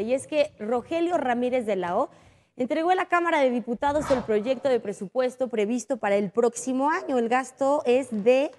y es que Rogelio Ramírez de la O entregó a la Cámara de Diputados el proyecto de presupuesto previsto para el próximo año. El gasto es de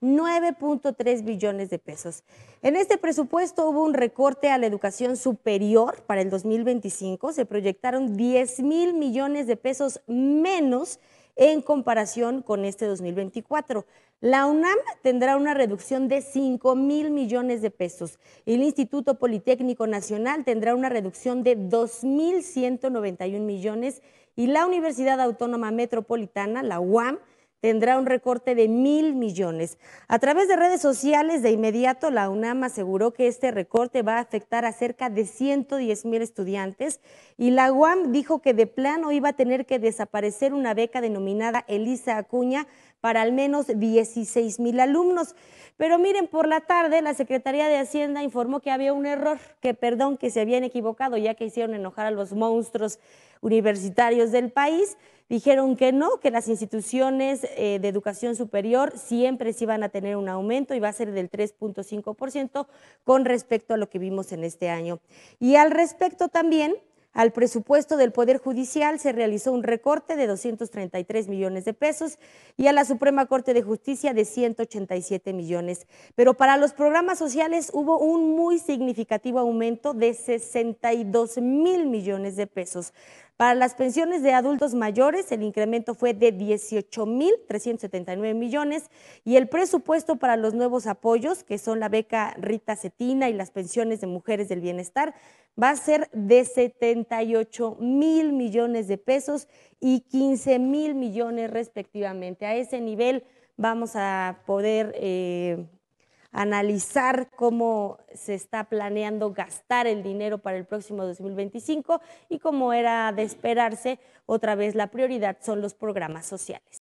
9.3 billones de pesos. En este presupuesto hubo un recorte a la educación superior para el 2025. Se proyectaron 10 mil millones de pesos menos en comparación con este 2024. La UNAM tendrá una reducción de 5 mil millones de pesos. El Instituto Politécnico Nacional tendrá una reducción de 2.191 millones y la Universidad Autónoma Metropolitana, la UAM, tendrá un recorte de mil millones. A través de redes sociales, de inmediato la UNAM aseguró que este recorte va a afectar a cerca de 110 mil estudiantes y la UAM dijo que de plano iba a tener que desaparecer una beca denominada Elisa Acuña para al menos 16 mil alumnos. Pero miren, por la tarde la Secretaría de Hacienda informó que había un error, que perdón, que se habían equivocado ya que hicieron enojar a los monstruos universitarios del país. Dijeron que no, que las instituciones eh, de educación superior siempre sí van a tener un aumento y va a ser del 3.5% con respecto a lo que vimos en este año. Y al respecto también, al presupuesto del Poder Judicial se realizó un recorte de 233 millones de pesos y a la Suprema Corte de Justicia de 187 millones. Pero para los programas sociales hubo un muy significativo aumento de 62 mil millones de pesos. Para las pensiones de adultos mayores, el incremento fue de 18.379 millones y el presupuesto para los nuevos apoyos, que son la beca Rita Cetina y las pensiones de mujeres del bienestar, va a ser de 78 mil millones de pesos y 15 mil millones respectivamente. A ese nivel vamos a poder eh, analizar cómo se está planeando gastar el dinero para el próximo 2025 y cómo era de esperarse, otra vez la prioridad son los programas sociales.